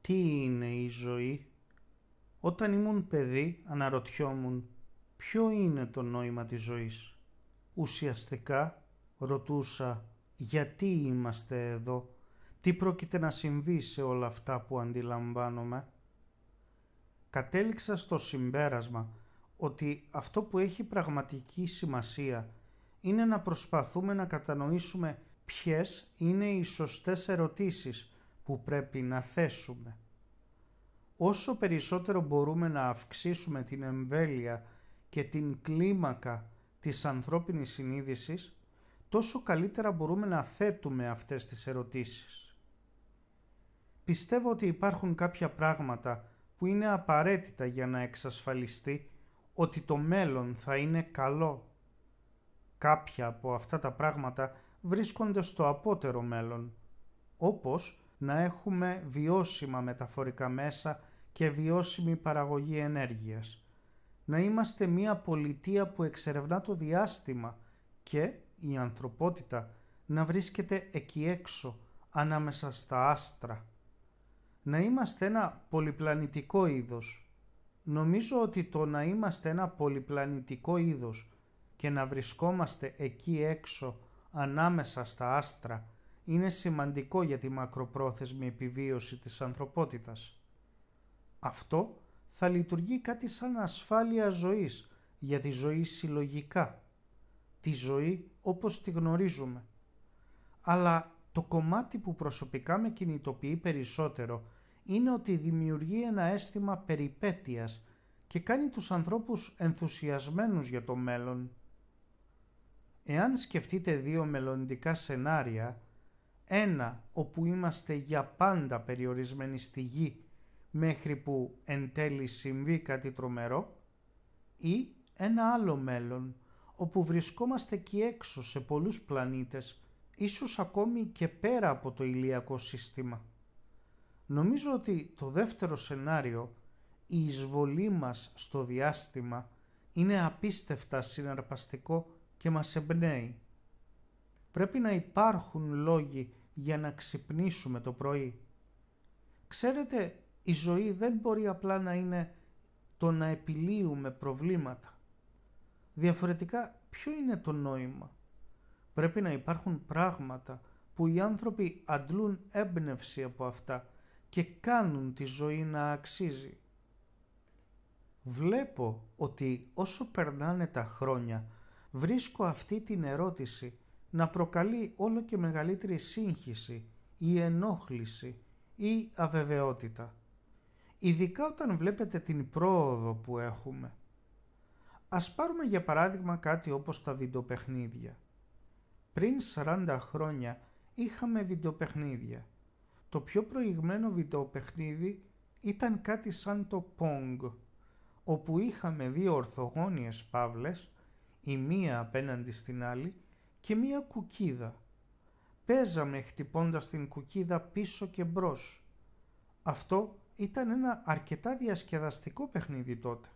Τι είναι η ζωή. Όταν ήμουν παιδί αναρωτιόμουν ποιο είναι το νόημα της ζωής. Ουσιαστικά ρωτούσα γιατί είμαστε εδώ, τι πρόκειται να συμβεί σε όλα αυτά που αντιλαμβάνομαι. Κατέληξα στο συμπέρασμα ότι αυτό που έχει πραγματική σημασία είναι να προσπαθούμε να κατανοήσουμε ποιες είναι οι σωστές ερωτήσεις που πρέπει να θέσουμε. Όσο περισσότερο μπορούμε να αυξήσουμε την εμβέλεια και την κλίμακα της ανθρώπινης συνείδησης, τόσο καλύτερα μπορούμε να θέτουμε αυτές τις ερωτήσεις. Πιστεύω ότι υπάρχουν κάποια πράγματα που είναι απαραίτητα για να εξασφαλιστεί ότι το μέλλον θα είναι καλό. Κάποια από αυτά τα πράγματα βρίσκονται στο απότερο μέλλον, όπως να έχουμε βιώσιμα μεταφορικά μέσα και βιώσιμη παραγωγή ενέργειας. Να είμαστε μια πολιτεία που εξερευνά το διάστημα και η ανθρωπότητα να βρίσκεται εκεί έξω, ανάμεσα στα άστρα. Να είμαστε ένα πολυπλανητικό είδος. Νομίζω ότι το να είμαστε ένα πολυπλανητικό είδος και να βρισκόμαστε εκεί έξω, ανάμεσα στα άστρα, είναι σημαντικό για τη μακροπρόθεσμη επιβίωση της ανθρωπότητας. Αυτό θα λειτουργεί κάτι σαν ασφάλεια ζωής για τη ζωή συλλογικά, τη ζωή όπως τη γνωρίζουμε. Αλλά το κομμάτι που προσωπικά με κινητοποιεί περισσότερο είναι ότι δημιουργεί ένα αίσθημα περιπέτειας και κάνει τους ανθρώπους ενθουσιασμένους για το μέλλον. Εάν σκεφτείτε δύο μελλοντικά σενάρια, ένα όπου είμαστε για πάντα περιορισμένοι στη γη μέχρι που εν τέλει συμβεί κάτι τρομερό ή ένα άλλο μέλλον όπου βρισκόμαστε εκεί έξω σε πολλούς πλανήτες ίσως ακόμη και πέρα από το ηλιακό σύστημα. Νομίζω ότι το δεύτερο σενάριο, η εισβολή μας στο διάστημα, είναι απίστευτα συναρπαστικό και μας εμπνέει. Πρέπει να υπάρχουν λόγοι για να ξυπνήσουμε το πρωί. Ξέρετε, η ζωή δεν μπορεί απλά να είναι το να επιλύουμε προβλήματα. Διαφορετικά, ποιο είναι το νόημα. Πρέπει να υπάρχουν πράγματα που οι άνθρωποι αντλούν έμπνευση από αυτά και κάνουν τη ζωή να αξίζει. Βλέπω ότι όσο περνάνε τα χρόνια βρίσκω αυτή την ερώτηση να προκαλεί όλο και μεγαλύτερη σύγχυση ή ενόχληση ή αβεβαιότητα. Ειδικά όταν βλέπετε την πρόοδο που έχουμε. Ας πάρουμε για παράδειγμα κάτι όπως τα βιντεοπαιχνίδια. Πριν 40 χρόνια είχαμε βιντεοπαιχνίδια. Το πιο προηγμένο βιντεοπαιχνίδι ήταν κάτι σαν το Pong, όπου είχαμε δύο ορθογώνιες παύλες, η μία απέναντι στην άλλη και μία κουκίδα. Παίζαμε χτυπώντας την κουκίδα πίσω και μπρος. Αυτό ήταν ένα αρκετά διασκεδαστικό παιχνίδι τότε.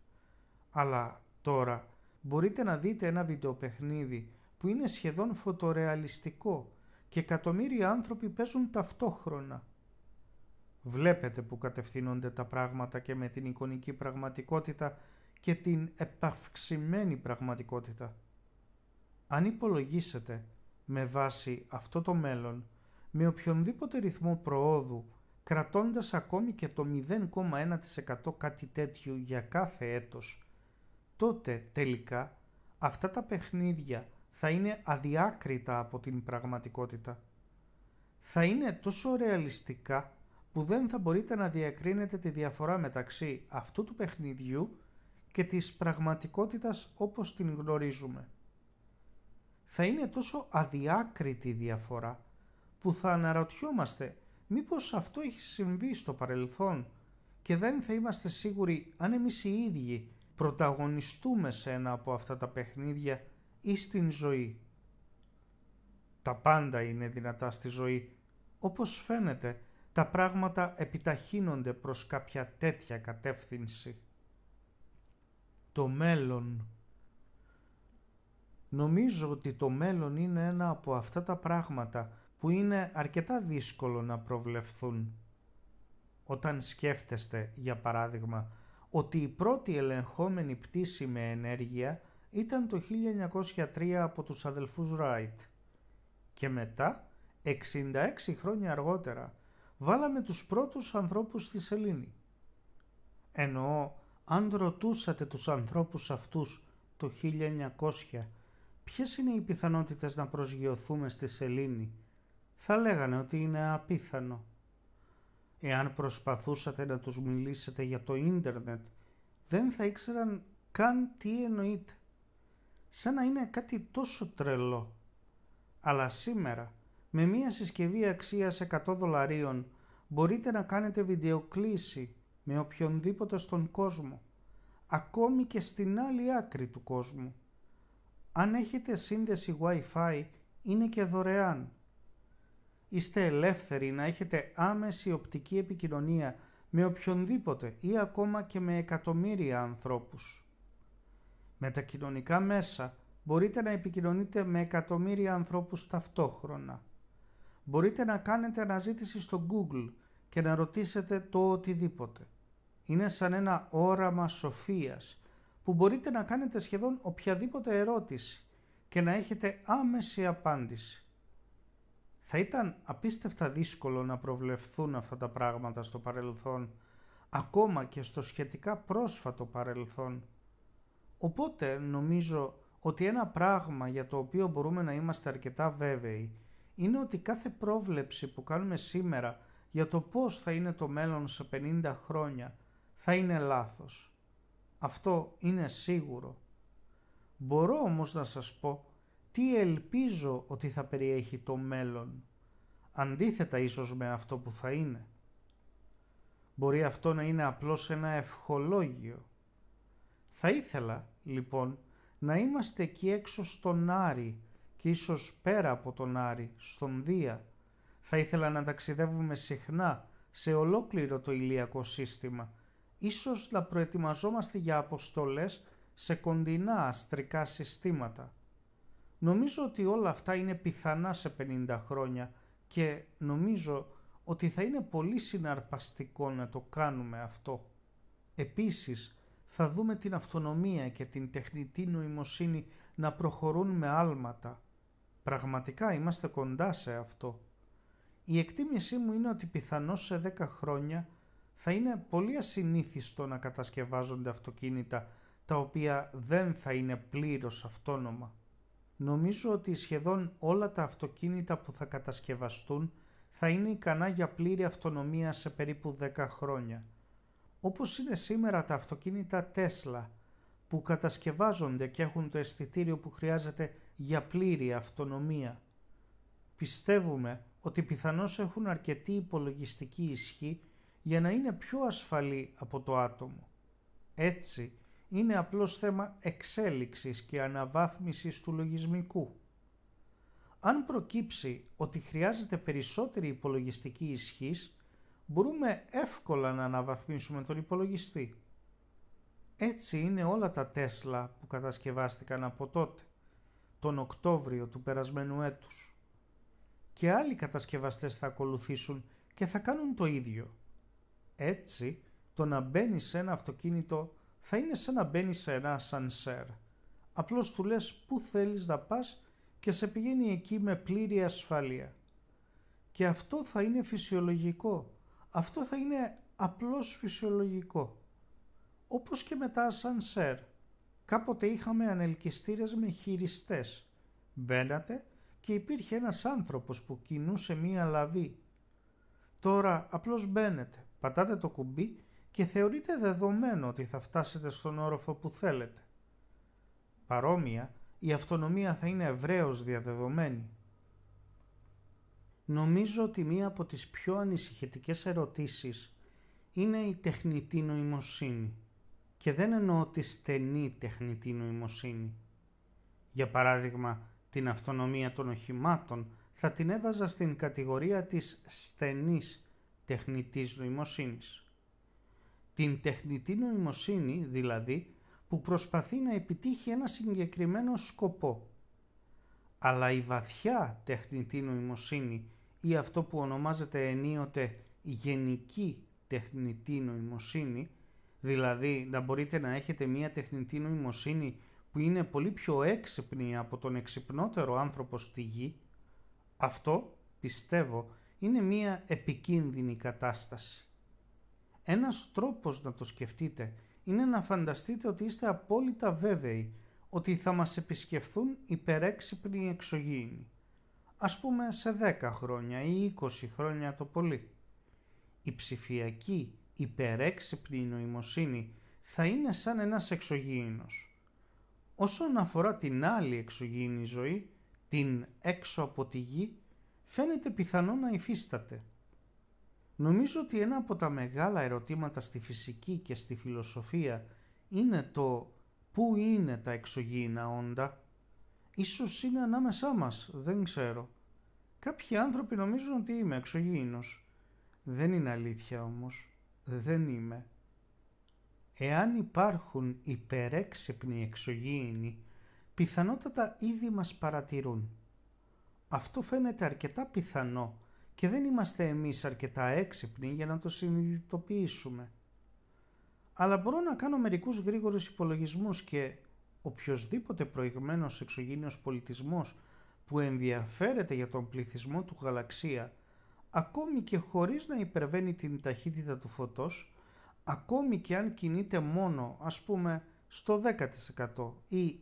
Αλλά τώρα μπορείτε να δείτε ένα βιντεοπαιχνίδι που είναι σχεδόν φωτορεαλιστικό και εκατομμύρια άνθρωποι παίζουν ταυτόχρονα. Βλέπετε που κατευθύνονται τα πράγματα και με την εικονική πραγματικότητα και την επαυξημένη πραγματικότητα. Αν υπολογίσετε με βάση αυτό το μέλλον, με οποιονδήποτε ρυθμό προόδου, κρατώντας ακόμη και το 0,1% κάτι τέτοιο για κάθε έτος, τότε τελικά αυτά τα παιχνίδια θα είναι αδιάκριτα από την πραγματικότητα. Θα είναι τόσο ρεαλιστικά που δεν θα μπορείτε να διακρίνετε τη διαφορά μεταξύ αυτού του παιχνιδιού και της πραγματικότητας όπως την γνωρίζουμε θα είναι τόσο αδιάκριτη η διαφορά που θα αναρωτιόμαστε μήπως αυτό έχει συμβεί στο παρελθόν και δεν θα είμαστε σίγουροι αν εμείς οι ίδιοι πρωταγωνιστούμε σε ένα από αυτά τα παιχνίδια ή στην ζωή. Τα πάντα είναι δυνατά στη ζωή. Όπως φαίνεται, τα πράγματα επιταχύνονται προς κάποια τέτοια κατεύθυνση. Το μέλλον Νομίζω ότι το μέλλον είναι ένα από αυτά τα πράγματα που είναι αρκετά δύσκολο να προβλεφθούν. Όταν σκέφτεστε, για παράδειγμα, ότι η πρώτη ελεγχόμενη πτήση με ενέργεια ήταν το 1903 από τους αδελφούς Wright. Και μετά, 66 χρόνια αργότερα, βάλαμε τους πρώτους ανθρώπους στη σελήνη. Εννοώ, αν ρωτούσατε τους ανθρώπους αυτούς το 1900 ποιες είναι οι πιθανότητες να προσγειωθούμε στη σελήνη, θα λέγανε ότι είναι απίθανο. Εάν προσπαθούσατε να τους μιλήσετε για το ίντερνετ, δεν θα ήξεραν καν τι εννοείται. Σαν να είναι κάτι τόσο τρελό. Αλλά σήμερα, με μία συσκευή αξίας 100 δολαρίων, μπορείτε να κάνετε βιντεοκλήση με οποιονδήποτε στον κόσμο, ακόμη και στην άλλη άκρη του κόσμου. Αν έχετε σύνδεση Wi-Fi είναι και δωρεάν. Είστε ελεύθεροι να έχετε άμεση οπτική επικοινωνία με οποιονδήποτε ή ακόμα και με εκατομμύρια ανθρώπους. Με τα κοινωνικά μέσα μπορείτε να επικοινωνείτε με εκατομμύρια ανθρώπους ταυτόχρονα. Μπορείτε να κάνετε αναζήτηση στο Google και να ρωτήσετε το οτιδήποτε. Είναι σαν ένα όραμα σοφίας που μπορείτε να κάνετε σχεδόν οποιαδήποτε ερώτηση και να έχετε άμεση απάντηση. Θα ήταν απίστευτα δύσκολο να προβλεφθούν αυτά τα πράγματα στο παρελθόν, ακόμα και στο σχετικά πρόσφατο παρελθόν. Οπότε νομίζω ότι ένα πράγμα για το οποίο μπορούμε να είμαστε αρκετά βέβαιοι είναι ότι κάθε πρόβλεψη που κάνουμε σήμερα για το πώς θα είναι το μέλλον σε 50 χρόνια θα είναι λάθος. Αυτό είναι σίγουρο. Μπορώ όμως να σας πω τι ελπίζω ότι θα περιέχει το μέλλον, αντίθετα ίσως με αυτό που θα είναι. Μπορεί αυτό να είναι απλώς ένα ευχολόγιο. Θα ήθελα, λοιπόν, να είμαστε εκεί έξω στον Άρη και ίσως πέρα από τον Άρη, στον Δία. Θα ήθελα να ταξιδεύουμε συχνά σε ολόκληρο το ηλιακό σύστημα ίσως να προετοιμαζόμαστε για αποστολές σε κοντινά αστρικά συστήματα. Νομίζω ότι όλα αυτά είναι πιθανά σε 50 χρόνια και νομίζω ότι θα είναι πολύ συναρπαστικό να το κάνουμε αυτό. Επίσης, θα δούμε την αυτονομία και την τεχνητή νοημοσύνη να προχωρούν με άλματα. Πραγματικά είμαστε κοντά σε αυτό. Η εκτίμησή μου είναι ότι πιθανώς σε 10 χρόνια θα είναι πολύ ασυνήθιστο να κατασκευάζονται αυτοκίνητα τα οποία δεν θα είναι πλήρως αυτόνομα. Νομίζω ότι σχεδόν όλα τα αυτοκίνητα που θα κατασκευαστούν θα είναι ικανά για πλήρη αυτονομία σε περίπου 10 χρόνια. Όπως είναι σήμερα τα αυτοκίνητα Tesla που κατασκευάζονται και έχουν το αισθητήριο που χρειάζεται για πλήρη αυτονομία. Πιστεύουμε ότι πιθανώς έχουν αρκετή υπολογιστική ισχύ για να είναι πιο ασφαλή από το άτομο. Έτσι, είναι απλώς θέμα εξέλιξης και αναβάθμισης του λογισμικού. Αν προκύψει ότι χρειάζεται περισσότερη υπολογιστική ισχύς, μπορούμε εύκολα να αναβαθμίσουμε τον υπολογιστή. Έτσι είναι όλα τα Τέσλα που κατασκευάστηκαν από τότε, τον Οκτώβριο του περασμένου έτους. Και άλλοι κατασκευαστές θα ακολουθήσουν και θα κάνουν το ίδιο. Έτσι, το να μπαίνει σε ένα αυτοκίνητο θα είναι σαν να μπαίνει σε ένα σανσέρ. Απλώς του λες πού θέλεις να πας και σε πηγαίνει εκεί με πλήρη ασφαλεία. Και αυτό θα είναι φυσιολογικό. Αυτό θα είναι απλώς φυσιολογικό. Όπως και μετά τα ασανσέρ. Κάποτε είχαμε ανελκυστήρες με χειριστές. Μπαίνατε και υπήρχε ένας άνθρωπος που κινούσε μία λαβή. Τώρα απλώς μπαίνετε, Πατάτε το κουμπί και θεωρείτε δεδομένο ότι θα φτάσετε στον όροφο που θέλετε. Παρόμοια, η αυτονομία θα είναι ευρέως διαδεδομένη. Νομίζω ότι μία από τις πιο ανησυχητικές ερωτήσεις είναι η τεχνητή νοημοσύνη και δεν εννοώ τη στενή τεχνητή νοημοσύνη. Για παράδειγμα, την αυτονομία των οχημάτων θα την έβαζα στην κατηγορία της στενής τεχνητής νοημοσύνης. Την τεχνητή νοημοσύνη δηλαδή που προσπαθεί να επιτύχει ένα συγκεκριμένο σκοπό. Αλλά η βαθιά τεχνητή νοημοσύνη ή αυτό που ονομάζεται ενίοτε γενική τεχνητή νοημοσύνη, δηλαδή να μπορείτε να έχετε μία τεχνητή νοημοσύνη που είναι πολύ πιο έξυπνη από τον εξυπνότερο άνθρωπο στη γη, αυτό πιστεύω είναι μία επικίνδυνη κατάσταση. Ένας τρόπος να το σκεφτείτε είναι να φανταστείτε ότι είστε απόλυτα βέβαιοι ότι θα μας επισκεφθούν υπερέξυπνοι εξωγήινοι. Ας πούμε σε 10 χρόνια ή 20 χρόνια το πολύ. Η ψηφιακή υπερέξυπνη νοημοσύνη θα είναι σαν ένας εξωγήινος. Όσον αφορά την άλλη εξωγήινη ζωή, την έξω από τη γη, φαίνεται πιθανό να υφίσταται. Νομίζω ότι ένα από τα μεγάλα ερωτήματα στη φυσική και στη φιλοσοφία είναι το «Πού είναι τα εξωγήινα όντα» Ίσως είναι ανάμεσά μας, δεν ξέρω. Κάποιοι άνθρωποι νομίζουν ότι είμαι εξωγήινος. Δεν είναι αλήθεια όμως. Δεν είμαι. Εάν υπάρχουν υπερέξυπνοι εξωγήινοι, πιθανότατα ήδη μας παρατηρούν. Αυτό φαίνεται αρκετά πιθανό και δεν είμαστε εμείς αρκετά έξυπνοι για να το συνειδητοποιήσουμε. Αλλά μπορώ να κάνω μερικούς γρήγορους υπολογισμούς και οποιοδήποτε προηγμένος εξωγήνιος πολιτισμός που ενδιαφέρεται για τον πληθυσμό του γαλαξία, ακόμη και χωρίς να υπερβαίνει την ταχύτητα του φωτός, ακόμη και αν κινείται μόνο, ας πούμε, στο 10% ή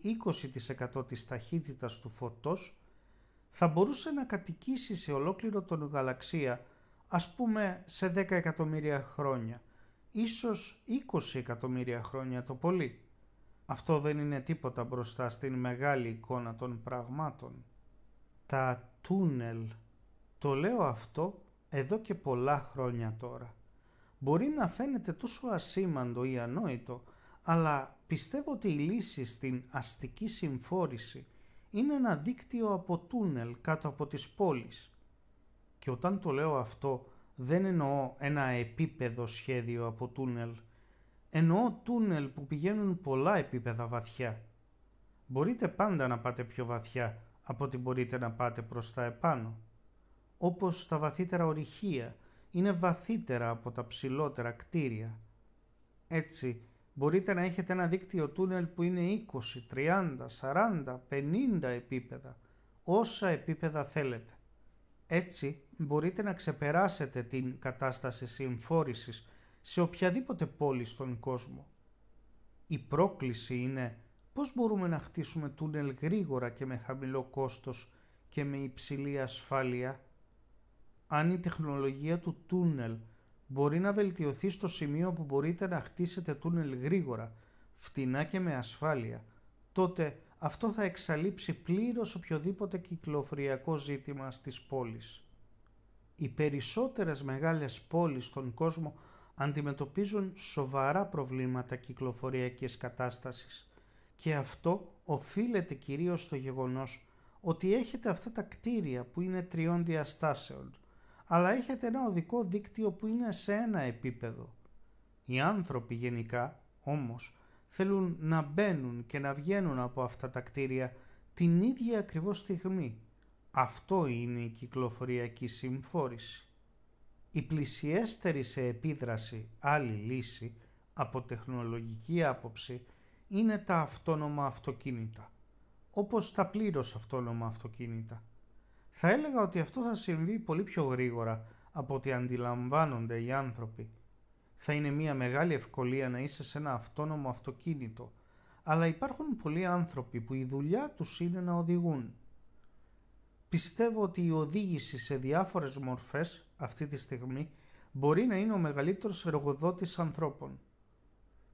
20% της ταχύτητας του φωτός, θα μπορούσε να κατοικήσει σε ολόκληρο τον γαλαξία, ας πούμε σε 10 εκατομμύρια χρόνια, ίσως 20 εκατομμύρια χρόνια το πολύ. Αυτό δεν είναι τίποτα μπροστά στην μεγάλη εικόνα των πραγμάτων. Τα τούνελ. Το λέω αυτό εδώ και πολλά χρόνια τώρα. Μπορεί να φαίνεται τόσο ασήμαντο ή ανόητο, αλλά πιστεύω ότι η λύση στην αστική συμφόρηση είναι ένα δίκτυο από τούνελ κάτω από τις πόλεις. Και όταν το λέω αυτό δεν εννοώ ένα επίπεδο σχέδιο από τούνελ. Εννοώ τούνελ που πηγαίνουν πολλά επίπεδα βαθιά. Μπορείτε πάντα να πάτε πιο βαθιά από ότι μπορείτε να πάτε προς τα επάνω. Όπως τα βαθύτερα ορυχεία είναι βαθύτερα από τα ψηλότερα κτίρια. Έτσι, Μπορείτε να έχετε ένα δίκτυο τούνελ που είναι 20, 30, 40, 50 επίπεδα, όσα επίπεδα θέλετε. Έτσι μπορείτε να ξεπεράσετε την κατάσταση συμφόρησης σε οποιαδήποτε πόλη στον κόσμο. Η πρόκληση είναι πώς μπορούμε να χτίσουμε τούνελ γρήγορα και με χαμηλό κόστος και με υψηλή ασφάλεια. Αν η τεχνολογία του τούνελ μπορεί να βελτιωθεί στο σημείο που μπορείτε να χτίσετε τούνελ γρήγορα, φτηνά και με ασφάλεια, τότε αυτό θα εξαλείψει πλήρως οποιοδήποτε κυκλοφοριακό ζήτημα στις πόλεις. Οι περισσότερες μεγάλες πόλεις στον κόσμο αντιμετωπίζουν σοβαρά προβλήματα κυκλοφοριακής κατάστασης και αυτό οφείλεται κυρίως στο γεγονός ότι έχετε αυτά τα κτίρια που είναι τριών διαστάσεων αλλά έχετε ένα οδικό δίκτυο που είναι σε ένα επίπεδο. Οι άνθρωποι γενικά, όμως, θέλουν να μπαίνουν και να βγαίνουν από αυτά τα κτίρια την ίδια ακριβώς στιγμή. Αυτό είναι η κυκλοφοριακή συμφόρηση. Η πλησιέστερη σε επίδραση άλλη λύση από τεχνολογική άποψη είναι τα αυτόνομα αυτοκίνητα, όπως τα πλήρως αυτόνομα αυτοκίνητα. Θα έλεγα ότι αυτό θα συμβεί πολύ πιο γρήγορα από ότι αντιλαμβάνονται οι άνθρωποι. Θα είναι μια μεγάλη ευκολία να είσαι σε ένα αυτόνομο αυτοκίνητο, αλλά υπάρχουν πολλοί άνθρωποι που η δουλειά τους είναι να οδηγούν. Πιστεύω ότι η οδήγηση σε διάφορες μορφές αυτή τη στιγμή μπορεί να είναι ο μεγαλύτερος εργοδότης ανθρώπων.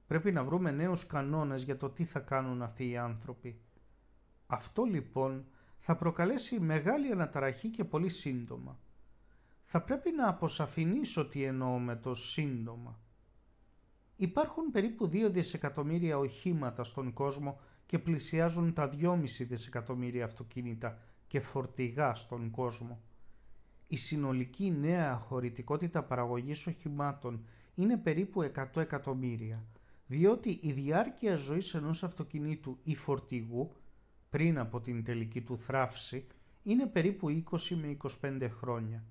Πρέπει να βρούμε νέους κανόνες για το τι θα κάνουν αυτοί οι άνθρωποι. Αυτό λοιπόν θα προκαλέσει μεγάλη αναταραχή και πολύ σύντομα. Θα πρέπει να αποσαφηνίσω τι εννοώ με το σύντομα. Υπάρχουν περίπου 2 δισεκατομμύρια οχήματα στον κόσμο και πλησιάζουν τα 2,5 δισεκατομμύρια αυτοκίνητα και φορτηγά στον κόσμο. Η συνολική νέα χωρητικότητα παραγωγής οχημάτων είναι περίπου 100 εκατομμύρια, διότι η διάρκεια ζωής ενός αυτοκινήτου ή φορτηγού πριν από την τελική του θράψη είναι περίπου 20 με 25 χρόνια.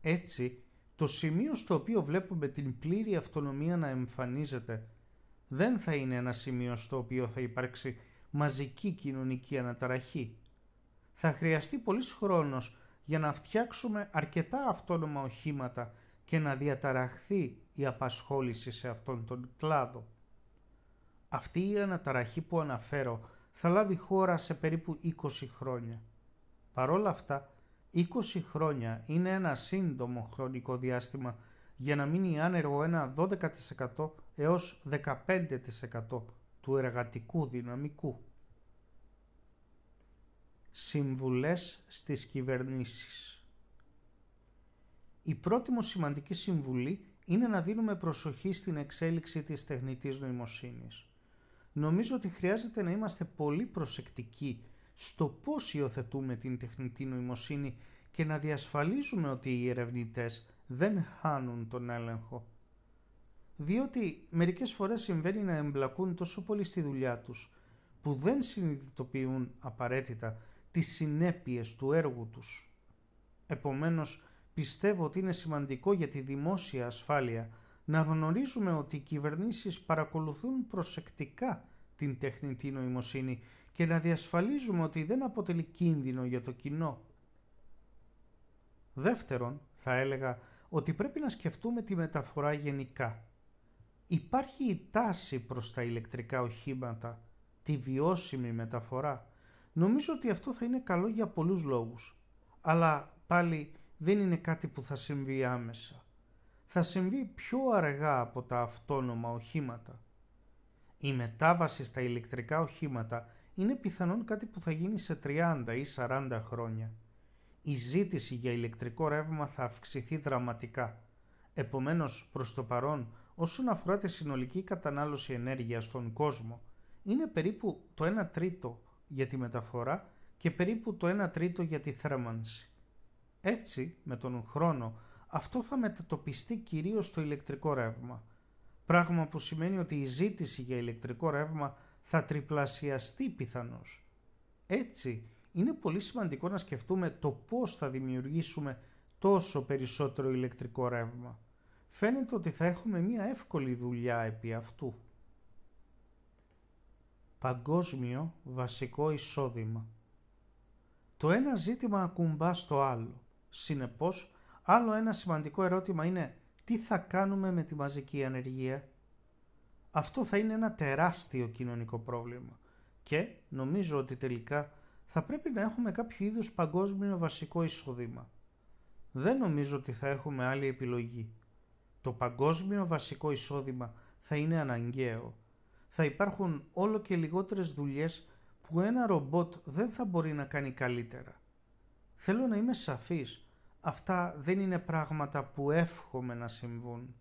Έτσι, το σημείο στο οποίο βλέπουμε την πλήρη αυτονομία να εμφανίζεται δεν θα είναι ένα σημείο στο οποίο θα υπάρξει μαζική κοινωνική αναταραχή. Θα χρειαστεί πολύς χρόνος για να φτιάξουμε αρκετά αυτόνομα οχήματα και να διαταραχθεί η απασχόληση σε αυτόν τον κλάδο. Αυτή η αναταραχή που αναφέρω θα λάβει χώρα σε περίπου 20 χρόνια. Παρόλα αυτά, 20 χρόνια είναι ένα σύντομο χρονικό διάστημα για να μείνει άνεργο ένα 12% έως 15% του εργατικού δυναμικού. Συμβουλές στις κυβερνήσεις Η πρώτη μου σημαντική συμβουλή είναι να δίνουμε προσοχή στην εξέλιξη της τεχνητής νοημοσύνης νομίζω ότι χρειάζεται να είμαστε πολύ προσεκτικοί στο πώς υιοθετούμε την τεχνητή νοημοσύνη και να διασφαλίζουμε ότι οι ερευνητές δεν χάνουν τον έλεγχο. Διότι μερικές φορές συμβαίνει να εμπλακούν τόσο πολύ στη δουλειά τους που δεν συνειδητοποιούν απαραίτητα τις συνέπειες του έργου τους. Επομένως, πιστεύω ότι είναι σημαντικό για τη δημόσια ασφάλεια να γνωρίζουμε ότι οι κυβερνήσεις παρακολουθούν προσεκτικά την τεχνητή νοημοσύνη και να διασφαλίζουμε ότι δεν αποτελεί κίνδυνο για το κοινό. Δεύτερον, θα έλεγα ότι πρέπει να σκεφτούμε τη μεταφορά γενικά. Υπάρχει η τάση προς τα ηλεκτρικά οχήματα, τη βιώσιμη μεταφορά. Νομίζω ότι αυτό θα είναι καλό για πολλούς λόγους, αλλά πάλι δεν είναι κάτι που θα συμβεί άμεσα θα συμβεί πιο αργά από τα αυτόνομα οχήματα. Η μετάβαση στα ηλεκτρικά οχήματα είναι πιθανόν κάτι που θα γίνει σε 30 ή 40 χρόνια. Η ζήτηση για ηλεκτρικό ρεύμα θα αυξηθεί δραματικά. Επομένως, προς το παρόν, όσον αφορά τη συνολική κατανάλωση ενέργειας στον κόσμο, είναι περίπου το 1 τρίτο για τη μεταφορά και περίπου το 1 τρίτο για τη θέρμανση. Έτσι, με τον χρόνο αυτό θα μετατοπιστεί κυρίως στο ηλεκτρικό ρεύμα. Πράγμα που σημαίνει ότι η ζήτηση για ηλεκτρικό ρεύμα θα τριπλασιαστεί πιθανώς. Έτσι, είναι πολύ σημαντικό να σκεφτούμε το πώς θα δημιουργήσουμε τόσο περισσότερο ηλεκτρικό ρεύμα. Φαίνεται ότι θα έχουμε μια εύκολη δουλειά επί αυτού. Παγκόσμιο βασικό εισόδημα Το ένα ζήτημα ακουμπά στο άλλο. Συνεπώς, Άλλο ένα σημαντικό ερώτημα είναι τι θα κάνουμε με τη μαζική ανεργία. Αυτό θα είναι ένα τεράστιο κοινωνικό πρόβλημα και νομίζω ότι τελικά θα πρέπει να έχουμε κάποιο είδους παγκόσμιο βασικό εισόδημα. Δεν νομίζω ότι θα έχουμε άλλη επιλογή. Το παγκόσμιο βασικό εισόδημα θα είναι αναγκαίο. Θα υπάρχουν όλο και λιγότερες δουλειές που ένα ρομπότ δεν θα μπορεί να κάνει καλύτερα. Θέλω να είμαι σαφής. Αυτά δεν είναι πράγματα που εύχομαι να συμβούν.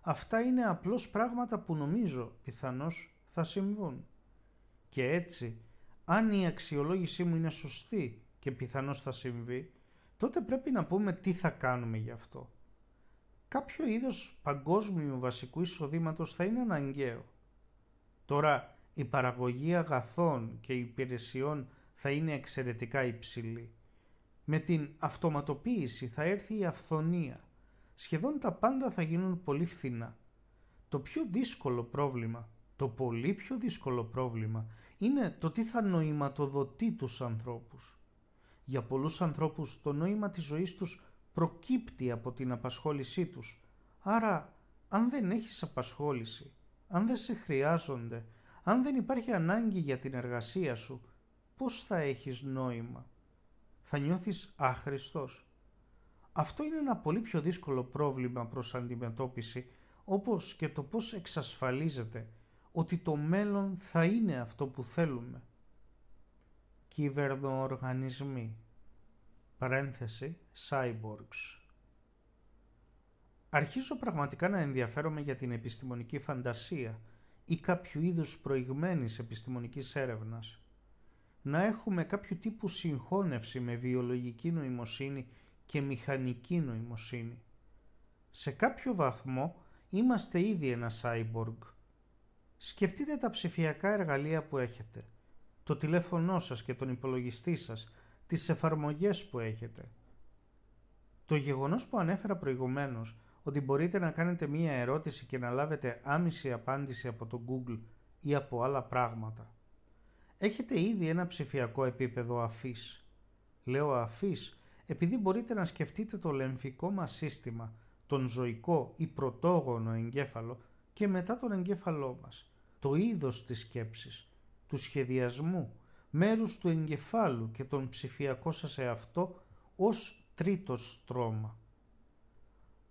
Αυτά είναι απλώς πράγματα που νομίζω πιθανώς θα συμβούν. Και έτσι, αν η αξιολόγησή μου είναι σωστή και πιθανώς θα συμβεί, τότε πρέπει να πούμε τι θα κάνουμε γι' αυτό. Κάποιο είδος παγκόσμιου βασικού εισοδήματος θα είναι αναγκαίο. Τώρα, η παραγωγή αγαθών και υπηρεσιών θα είναι εξαιρετικά υψηλή. Με την αυτοματοποίηση θα έρθει η αυθονία. Σχεδόν τα πάντα θα γίνουν πολύ φθηνά. Το πιο δύσκολο πρόβλημα, το πολύ πιο δύσκολο πρόβλημα, είναι το τι θα νοηματοδοτεί τους ανθρώπους. Για πολλούς ανθρώπους το νόημα της ζωής τους προκύπτει από την απασχόλησή τους. Άρα, αν δεν έχεις απασχόληση, αν δεν σε χρειάζονται, αν δεν υπάρχει ανάγκη για την εργασία σου, πώς θα έχεις νόημα θα νιώθεις άχρηστος. Αυτό είναι ένα πολύ πιο δύσκολο πρόβλημα προς αντιμετώπιση, όπως και το πώς εξασφαλίζεται ότι το μέλλον θα είναι αυτό που θέλουμε. Κυβερνοοργανισμοί Παρένθεση Cyborgs Αρχίζω πραγματικά να ενδιαφέρομαι για την επιστημονική φαντασία ή κάποιο είδους προηγμένης επιστημονικής έρευνας να έχουμε κάποιο τύπου συγχώνευση με βιολογική νοημοσύνη και μηχανική νοημοσύνη. Σε κάποιο βαθμό είμαστε ήδη ένα cyborg. Σκεφτείτε τα ψηφιακά εργαλεία που έχετε, το τηλέφωνό σας και τον υπολογιστή σας, τις εφαρμογές που έχετε. Το γεγονός που ανέφερα προηγουμένως ότι μπορείτε να κάνετε μία ερώτηση και να λάβετε άμεση απάντηση από το Google ή από άλλα πράγματα Έχετε ήδη ένα ψηφιακό επίπεδο αφής. Λέω αφής επειδή μπορείτε να σκεφτείτε το λεμφικό μας σύστημα, τον ζωικό ή πρωτόγονο εγκέφαλο και μετά τον εγκέφαλό μας, το είδος της σκέψης, του σχεδιασμού, μέρους του εγκεφάλου και τον ψηφιακό σας εαυτό ως τρίτο στρώμα.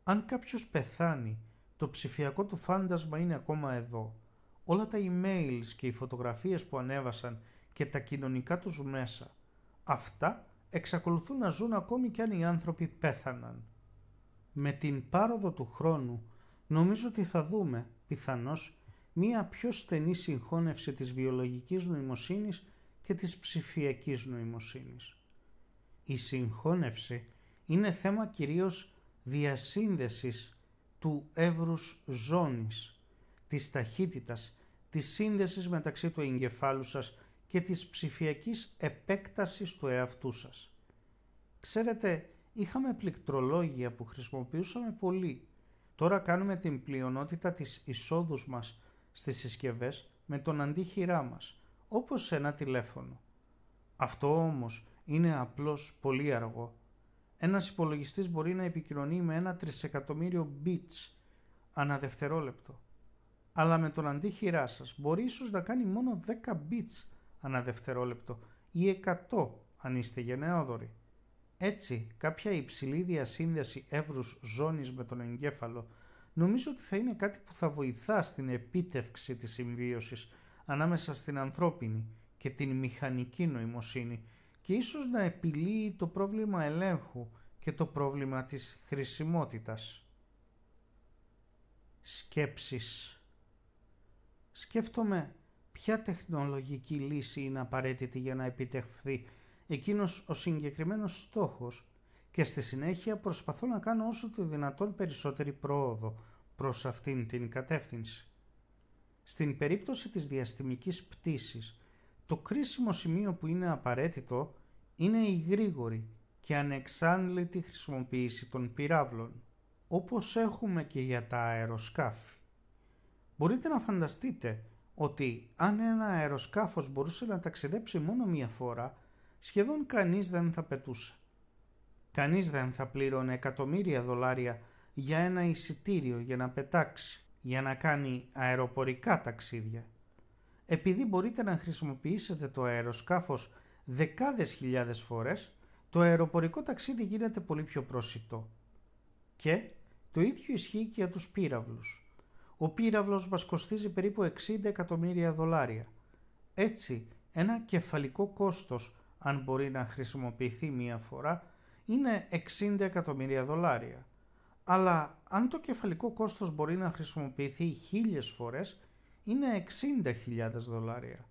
Αν κάποιος πεθάνει, το ψηφιακό του φάντασμα είναι ακόμα εδώ όλα τα emails και οι φωτογραφίες που ανέβασαν και τα κοινωνικά τους μέσα, αυτά εξακολουθούν να ζουν ακόμη και αν οι άνθρωποι πέθαναν. Με την πάροδο του χρόνου νομίζω ότι θα δούμε, πιθανώς, μία πιο στενή συγχώνευση της βιολογικής νοημοσύνης και της ψηφιακής νοημοσύνης. Η συγχώνευση είναι θέμα κυρίως διασύνδεσης του εύρους ζώνης, της ταχύτητας της σύνδεσης μεταξύ του εγκεφάλου σας και της ψηφιακής επέκτασης του εαυτού σας. Ξέρετε, είχαμε πληκτρολόγια που χρησιμοποιούσαμε πολύ. Τώρα κάνουμε την πλειονότητα της εισόδους μας στις συσκευές με τον αντίχειρά μας, όπως σε ένα τηλέφωνο. Αυτό όμως είναι απλώς πολύ αργό. Ένας υπολογιστής μπορεί να επικοινωνεί με ένα τρισεκατομμύριο bits ανά δευτερόλεπτο αλλά με τον αντίχειρά σας μπορεί ίσως να κάνει μόνο 10 bits ανά δευτερόλεπτο ή 100 αν είστε γενναιόδοροι. Έτσι, κάποια υψηλή διασύνδεση εύρους ζώνης με τον εγκέφαλο νομίζω ότι θα είναι κάτι που θα βοηθά στην επίτευξη της συμβίωσης ανάμεσα στην ανθρώπινη και την μηχανική νοημοσύνη και ίσως να επιλύει το πρόβλημα ελέγχου και το πρόβλημα της χρησιμότητας. Σκέψεις σκέφτομαι ποια τεχνολογική λύση είναι απαραίτητη για να επιτευχθεί εκείνος ο συγκεκριμένος στόχος και στη συνέχεια προσπαθώ να κάνω όσο το δυνατόν περισσότερη πρόοδο προς αυτήν την κατεύθυνση. Στην περίπτωση της διαστημικής πτήσης, το κρίσιμο σημείο που είναι απαραίτητο είναι η γρήγορη και ανεξάντλητη χρησιμοποίηση των πυράβλων, όπως έχουμε και για τα αεροσκάφη. Μπορείτε να φανταστείτε ότι αν ένα αεροσκάφος μπορούσε να ταξιδέψει μόνο μία φορά, σχεδόν κανείς δεν θα πετούσε. Κανείς δεν θα πλήρωνε εκατομμύρια δολάρια για ένα εισιτήριο για να πετάξει, για να κάνει αεροπορικά ταξίδια. Επειδή μπορείτε να χρησιμοποιήσετε το αεροσκάφος δεκάδες χιλιάδες φορές, το αεροπορικό ταξίδι γίνεται πολύ πιο πρόσιτο. Και το ίδιο ισχύει και για τους πύραυλους. Ο πύραυλος μας κοστίζει περίπου 60 εκατομμύρια δολάρια. Έτσι, ένα κεφαλικό κόστος, αν μπορεί να χρησιμοποιηθεί μία φορά, είναι 60 εκατομμύρια δολάρια. Αλλά αν το κεφαλικό κόστος μπορεί να χρησιμοποιηθεί χίλιες φορές, είναι 60.000 δολάρια.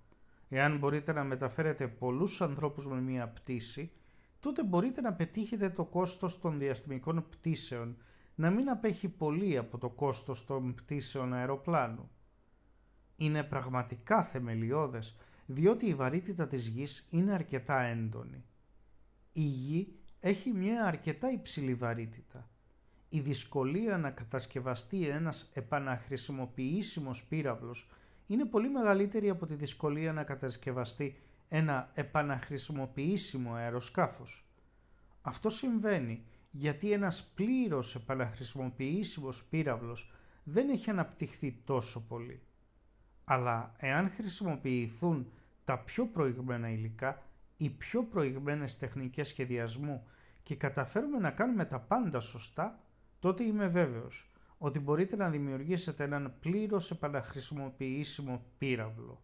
Εάν μπορείτε να μεταφέρετε πολλούς ανθρώπους με μία πτήση, τότε μπορείτε να πετύχετε το κόστος των διαστημικών πτήσεων να μην απέχει πολύ από το κόστος των πτήσεων αεροπλάνου. Είναι πραγματικά θεμελιώδες, διότι η βαρύτητα της γης είναι αρκετά έντονη. Η γη έχει μια αρκετά υψηλή βαρύτητα. Η δυσκολία να κατασκευαστεί ένας επαναχρησιμοποιήσιμος πύραυλος είναι πολύ μεγαλύτερη από τη δυσκολία να κατασκευαστεί ένα επαναχρησιμοποιήσιμο αεροσκάφος. Αυτό συμβαίνει γιατί ένας πλήρως επαναχρησιμοποιήσιμος πύραυλος δεν έχει αναπτυχθεί τόσο πολύ. Αλλά εάν χρησιμοποιηθούν τα πιο προηγμένα υλικά, οι πιο προηγμένες τεχνικές σχεδιασμού και καταφέρουμε να κάνουμε τα πάντα σωστά, τότε είμαι βέβαιος ότι μπορείτε να δημιουργήσετε έναν πλήρως επαναχρησιμοποιήσιμο πύραυλο.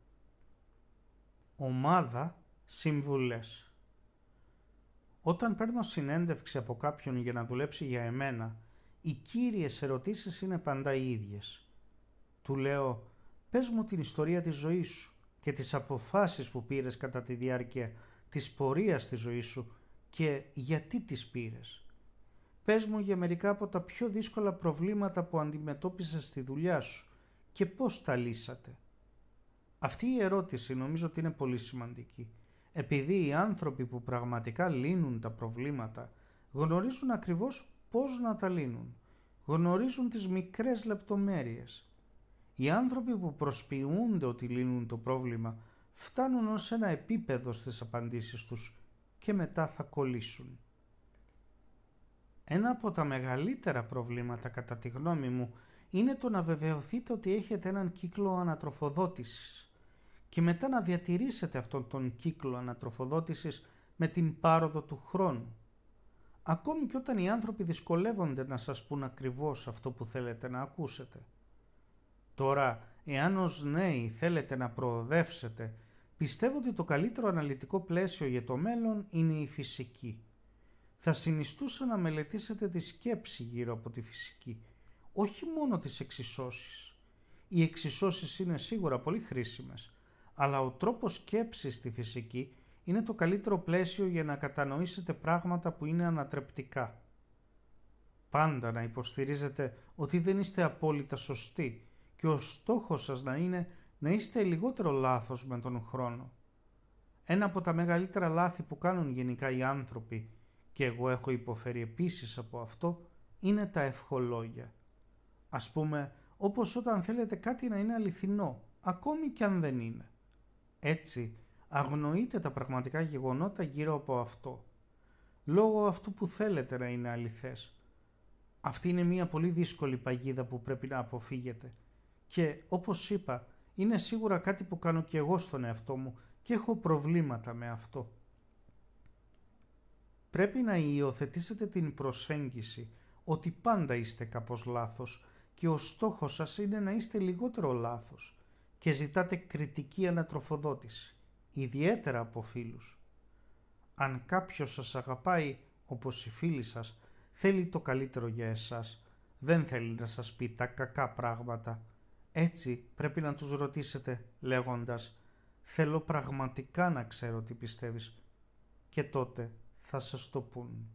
Ομάδα Συμβουλές όταν παίρνω συνέντευξη από κάποιον για να δουλέψει για εμένα, οι κύριες ερωτήσεις είναι παντά οι ίδιες. Του λέω «Πες μου την ιστορία της ζωής σου και τις αποφάσεις που πήρες κατά τη διάρκεια της πορείας της ζωής σου και γιατί τις πήρες. Πες μου για μερικά από τα πιο δύσκολα προβλήματα που αντιμετώπισες στη δουλειά σου και πώς τα λύσατε». Αυτή η ερώτηση νομίζω ότι είναι πολύ σημαντική επειδή οι άνθρωποι που πραγματικά λύνουν τα προβλήματα γνωρίζουν ακριβώς πώς να τα λύνουν. Γνωρίζουν τις μικρές λεπτομέρειες. Οι άνθρωποι που προσποιούνται ότι λύνουν το πρόβλημα φτάνουν ως ένα επίπεδο στις απαντήσεις τους και μετά θα κολλήσουν. Ένα από τα μεγαλύτερα προβλήματα κατά τη γνώμη μου είναι το να βεβαιωθείτε ότι έχετε έναν κύκλο ανατροφοδότησης και μετά να διατηρήσετε αυτόν τον κύκλο ανατροφοδότησης με την πάροδο του χρόνου. Ακόμη και όταν οι άνθρωποι δυσκολεύονται να σας πούν ακριβώς αυτό που θέλετε να ακούσετε. Τώρα, εάν ως νέοι θέλετε να προοδεύσετε, πιστεύω ότι το καλύτερο αναλυτικό πλαίσιο για το μέλλον είναι η φυσική. Θα συνιστούσα να μελετήσετε τη σκέψη γύρω από τη φυσική, όχι μόνο τις εξισώσεις. Οι εξισώσεις είναι σίγουρα πολύ χρήσιμες, αλλά ο τρόπος σκέψης στη φυσική είναι το καλύτερο πλαίσιο για να κατανοήσετε πράγματα που είναι ανατρεπτικά. Πάντα να υποστηρίζετε ότι δεν είστε απόλυτα σωστοί και ο στόχος σας να είναι να είστε λιγότερο λάθος με τον χρόνο. Ένα από τα μεγαλύτερα λάθη που κάνουν γενικά οι άνθρωποι και εγώ έχω υποφέρει επίσης από αυτό είναι τα ευχολόγια. Ας πούμε όπως όταν θέλετε κάτι να είναι αληθινό, ακόμη κι αν δεν είναι. Έτσι, αγνοείτε τα πραγματικά γεγονότα γύρω από αυτό, λόγω αυτού που θέλετε να είναι αληθές. Αυτή είναι μια πολύ δύσκολη παγίδα που πρέπει να αποφύγετε και όπως είπα είναι σίγουρα κάτι που κάνω και εγώ στον εαυτό μου και έχω προβλήματα με αυτό. Πρέπει να υιοθετήσετε την προσέγγιση ότι πάντα είστε κάπως λάθος και ο στόχος σας είναι να είστε λιγότερο λάθος και ζητάτε κριτική ανατροφοδότηση, ιδιαίτερα από φίλους. Αν κάποιος σας αγαπάει όπως οι φίλοι σας, θέλει το καλύτερο για εσάς, δεν θέλει να σας πει τα κακά πράγματα. Έτσι πρέπει να τους ρωτήσετε λέγοντας «Θέλω πραγματικά να ξέρω τι πιστεύεις» και τότε θα σας το πούν.